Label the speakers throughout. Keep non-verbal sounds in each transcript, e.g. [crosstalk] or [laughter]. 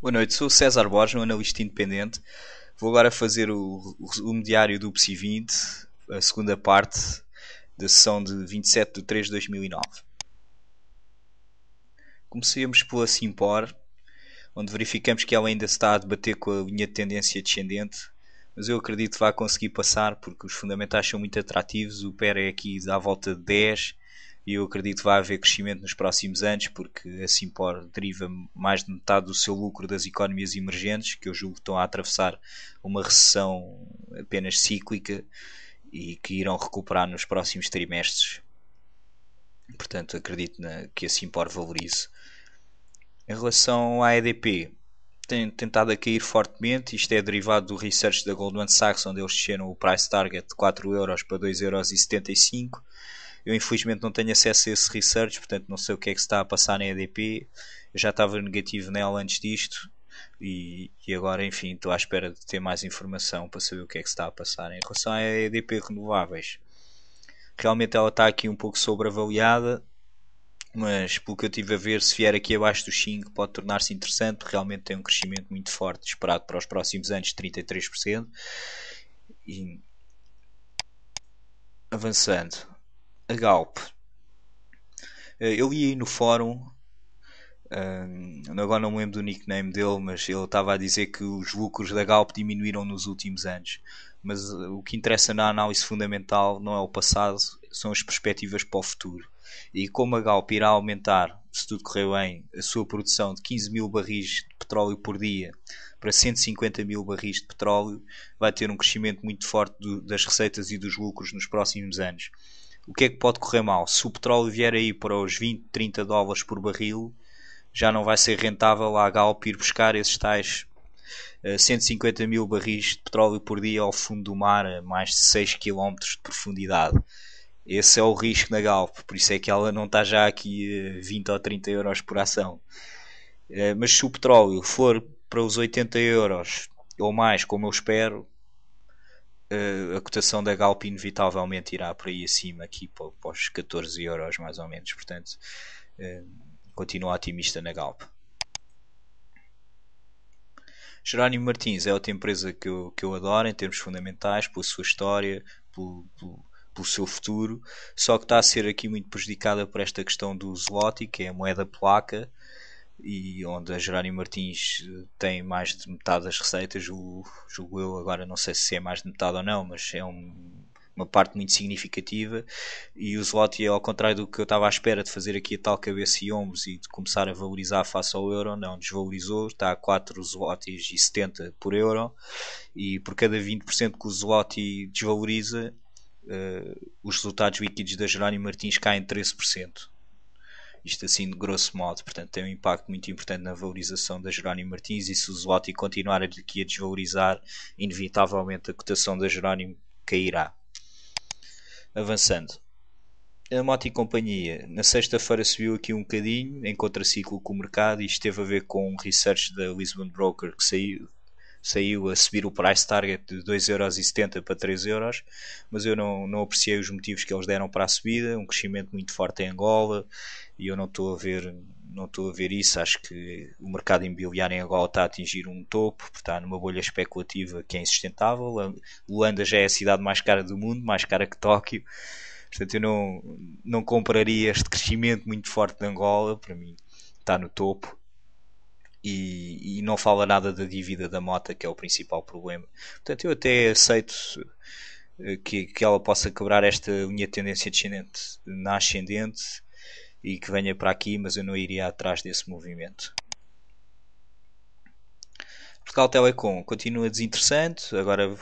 Speaker 1: Boa noite, sou o César Borges, um analista é independente. Vou agora fazer o, resumo diário do PSI 20, a segunda parte da sessão de 27 de 3 de 2009. Comecemos pela Simpor, onde verificamos que ela ainda está a debater com a linha de tendência descendente, mas eu acredito que vai conseguir passar porque os fundamentais são muito atrativos. O PER é aqui à volta de 10 e eu acredito que vai haver crescimento nos próximos anos, porque a Simpor deriva mais de metade do seu lucro das economias emergentes, que eu julgo que estão a atravessar uma recessão apenas cíclica e que irão recuperar nos próximos trimestres. Portanto, acredito na, que a Simpor valorize. Em relação à EDP, tem tentado a cair fortemente. Isto é derivado do research da Goldman Sachs, onde eles desceram o price target de 4€ para 2,75€. Eu infelizmente não tenho acesso a esse research, portanto não sei o que é que se está a passar na EDP. Eu já estava negativo nela antes disto e, e agora, enfim, estou à espera de ter mais informação para saber o que é que se está a passar. Em relação à EDP renováveis, realmente ela está aqui um pouco sobreavaliada, mas pelo que eu tive a ver, se vier aqui abaixo dos 5 pode tornar-se interessante, realmente tem um crescimento muito forte esperado para os próximos anos, 33%. E avançando, a Galp. Eh, eu li aí no fórum, agora não me lembro do nickname dele, mas ele estava a dizer que os lucros da Galp diminuíram nos últimos anos. Mas eh, o que interessa na análise fundamental não é o passado, são as perspectivas para o futuro. E como a Galp irá aumentar, se tudo correr bem, a sua produção de 15 mil barris de petróleo por dia para 150 mil barris de petróleo, vai ter um crescimento muito forte do, das receitas e dos lucros nos próximos anos o que é que pode correr mal? Se o petróleo vier aí para os 20, 30 dólares por barril, já não vai ser rentável a Galp ir buscar esses tais uh, eh, 150 mil barris de petróleo por dia ao fundo do mar, a mais de 6 km de profundidade. Esse é o risco na Galp, por isso é que ela não está já aqui uh, eh, 20 ou 30 euros por ação. Uh, mas se o petróleo for para os 80 euros ou mais, como eu espero, uh, a cotação da Galp inevitavelmente irá por aí acima, aqui para, para os 14 euros mais ou menos. Portanto, uh, eh, continuo otimista na Galp. Jerónimo Martins é outra empresa que eu, que eu adoro em termos fundamentais, pela sua história, pelo, pelo, pelo seu futuro, só que está a ser aqui muito prejudicada por esta questão do Zloty, que é a moeda placa e onde a Jerónimo Martins eh, tem mais de metade das receitas, julgo, eu, agora não sei se é mais de metade ou não, mas é um, uma parte muito significativa e o Zloty é ao contrário do que eu estava à espera de fazer aqui a tal cabeça e ombros e de começar a valorizar face ao euro, não, desvalorizou, está a 4 Zlotys e 70 por euro e por cada 20% que o Zloty desvaloriza uh, os resultados líquidos da Jerónimo Martins caem 13%. Isto assim de grosso modo, portanto, tem um impacto muito importante na valorização da Jerónimo Martins e se o Zloty continuar aqui a desvalorizar, inevitavelmente a cotação da Jerónimo cairá. Avançando. A Moto e Companhia, na sexta-feira subiu aqui um bocadinho, em contraciclo com o mercado, e isto teve a ver com um research da Lisbon Broker que saiu, saiu a subir o price target de 2,70€ para 3€, mas eu não, não apreciei os motivos que eles deram para a subida, um crescimento muito forte em Angola, e eu não estou a ver não estou a ver isso, acho que o mercado imobiliário em Angola está a atingir um topo, está numa bolha especulativa que é insustentável, Luanda já é a cidade mais cara do mundo, mais cara que Tóquio, portanto eu não, não compraria este crescimento muito forte de Angola, para mim está no topo e, e, não fala nada da dívida da Mota, que é o principal problema. Portanto, eu até aceito eh, que, que ela possa quebrar esta minha tendência descendente na ascendente e que venha para aqui, mas eu não iria atrás desse movimento. Portugal Telecom continua desinteressante, agora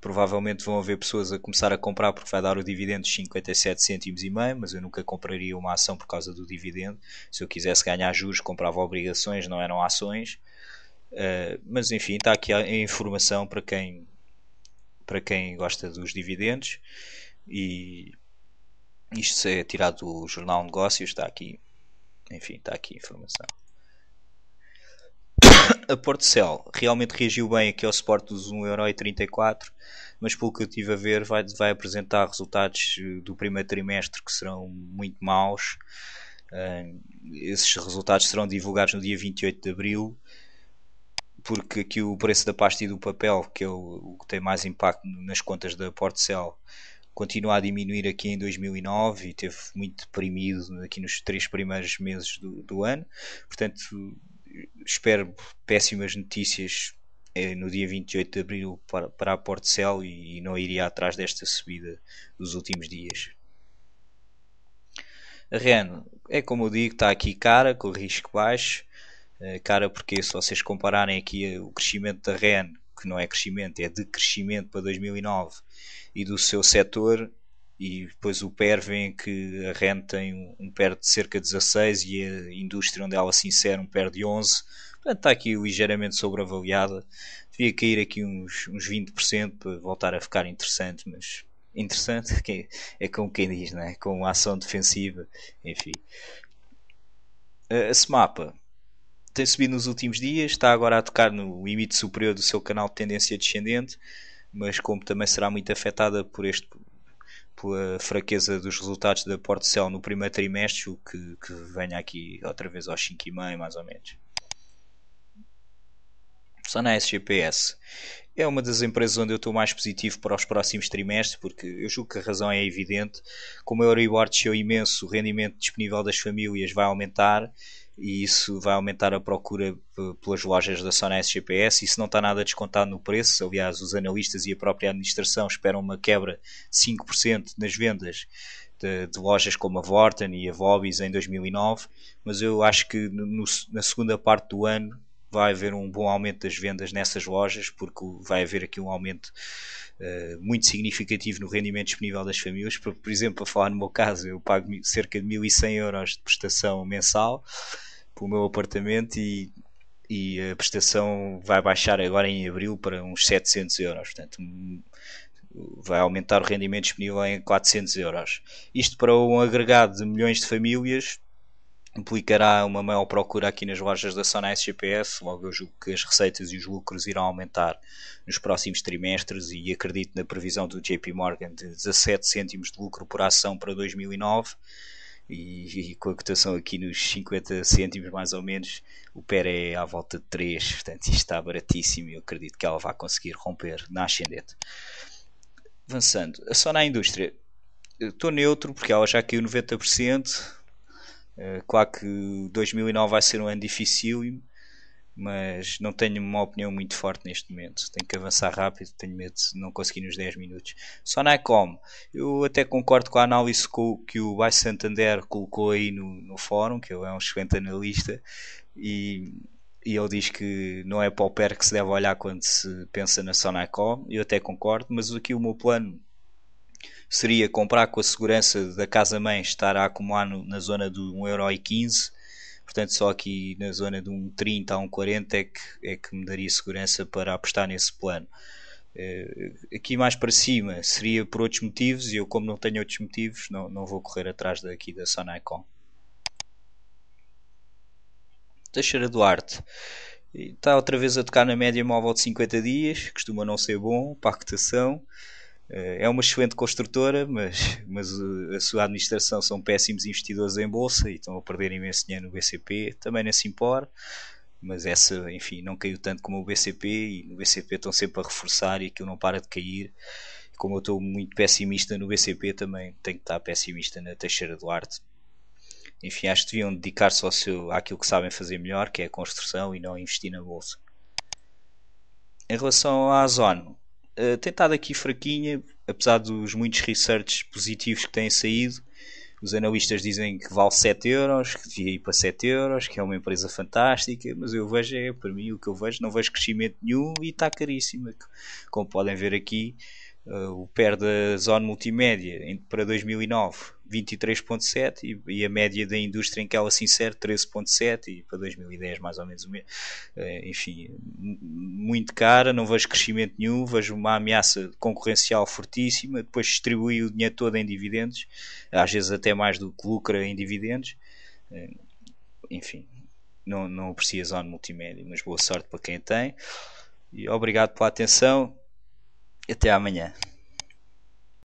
Speaker 1: provavelmente vão haver pessoas a começar a comprar porque vai dar o dividendo de 57 cêntimos e meio, mas eu nunca compraria uma ação por causa do dividendo. Se eu quisesse ganhar juros, comprava obrigações, não eram ações. Uh, mas enfim, está aqui a informação para quem para quem gosta dos dividendos e isto é tirado do jornal Negócios, está aqui. Enfim, está aqui a informação. [coughs] a Portocel realmente reagiu bem aqui ao suporte dos 1,34€, mas pelo que eu estive a ver, vai, vai apresentar resultados eh, do primeiro trimestre que serão muito maus. Uh, esses resultados serão divulgados no dia 28 de abril, porque aqui o preço da pasta e do papel, que é o, o que tem mais impacto nas contas da Portcel, continua a diminuir aqui em 2009 e teve muito deprimido aqui nos três primeiros meses do, do ano. Portanto, espero péssimas notícias eh, no dia 28 de abril para, a Portcel e, e não iria atrás desta subida dos últimos dias. Ren, é como eu digo, está aqui cara, com risco baixo. Eh, cara, porque se vocês compararem aqui eh, o crescimento da REN, que não é crescimento, é decrescimento para 2009, e do seu setor, e depois o PER vem que a REN tem um, um PER de cerca de 16 e a indústria onde ela se insere um PER de 11. Portanto, está aqui ligeiramente sobreavaliada. Devia cair aqui uns, uns 20% para voltar a ficar interessante, mas interessante [laughs] que é, é quem diz, né? com a ação defensiva, enfim. A Semapa tem subido nos últimos dias, está agora a tocar no limite superior do seu canal de tendência descendente, mas como também será muito afetada por este pela tipo, fraqueza dos resultados da Cell no primeiro trimestre, o que, que venha aqui outra vez aos 5,5 mais ou menos na SGPS. É, é uma das empresas onde eu estou mais positivo para os próximos trimestres, porque eu julgo que a razão é evidente. Como o Euribor desceu imenso, o rendimento disponível das famílias vai aumentar e isso vai aumentar a procura eh, pelas lojas da Sona SGPS. Isso não está nada descontado no preço. Aliás, os analistas e a própria administração esperam uma quebra de 5% nas vendas de, de, lojas como a Vorten e a Vobis em 2009, mas eu acho que no, na segunda parte do ano vai haver um bom aumento das vendas nessas lojas, porque vai haver aqui um aumento uh, muito significativo no rendimento disponível das famílias. Por, por exemplo, a falar no meu caso, eu pago cerca de 1.100 euros de prestação mensal para o meu apartamento e, e a prestação vai baixar agora em abril para uns 700 euros. Portanto, vai aumentar o rendimento disponível em 400 euros. Isto para um agregado de milhões de famílias implicará uma maior procura aqui nas lojas da Sona SGPS, logo eu julgo que as receitas e os lucros irão aumentar nos próximos trimestres e acredito na previsão do JP Morgan de 17 cêntimos de lucro por ação para 2009 e, e com a cotação aqui nos 50 cêntimos mais ou menos, o PER é à volta de 3, portanto isto está baratíssimo e eu acredito que ela vai conseguir romper na ascendente. Avançando, a Sona Indústria, estou neutro porque ela já caiu 90%, eh, claro que 2009 vai ser um ano dificílimo, mas não tenho uma opinião muito forte neste momento. Tenho que avançar rápido, tenho medo de não conseguir nos 10 minutos. Só na ICOM, eu até concordo com a análise que o Baixo Santander colocou aí no, no fórum, que ele é um excelente analista, e, e ele diz que não é para o PER que se deve olhar quando se pensa na Sonacom, eu até concordo, mas aqui o meu plano seria comprar com a segurança da casa-mãe estar a acumular no, na zona de 1,15€, portanto só aqui na zona de 1,30€ a 1,40€ é que, é que me daria segurança para apostar nesse plano. Uh, aqui mais para cima seria por outros motivos e eu como não tenho outros motivos não, não vou correr atrás daqui da Sonaicon. Teixeira Duarte está outra vez a tocar na média móvel de 50 dias, costuma não ser bom para a cotação eh, é uma excelente construtora, mas, [laughs] mas eh, a sua administração são péssimos investidores em bolsa e estão a perder imenso dinheiro no BCP, também na Simpor, mas essa, enfim, não caiu tanto como o BCP e no BCP estão sempre a reforçar e aquilo não para de cair. Como eu estou muito pessimista no BCP, também tenho que estar pessimista na Teixeira Duarte. Enfim, acho que deviam dedicar-se ao seu, àquilo que sabem fazer melhor, que é a construção e não investir na bolsa. Em relação à Zone, eh, tem estado aqui fraquinha, apesar dos muitos researches positivos que têm saído. Os analistas dizem que vale 7 euros, que devia ir para 7 euros, que é uma empresa fantástica, mas eu vejo, é, para mim, o que eu vejo, não vejo crescimento nenhum e está caríssima. Como podem ver aqui, uh, o PER da Zone Multimédia para 2009 23.7 e, e, a média da indústria em que ela se insere 13.7 e para 2010 mais ou menos eh, enfim, muito cara, não vejo crescimento nenhum, vejo uma ameaça concorrencial fortíssima, depois distribui o dinheiro todo em dividendos, às vezes até mais do que lucra em dividendos eh, enfim, não, não aprecio a Zone Multimédia, mas boa sorte para quem tem e obrigado pela atenção até amanhã.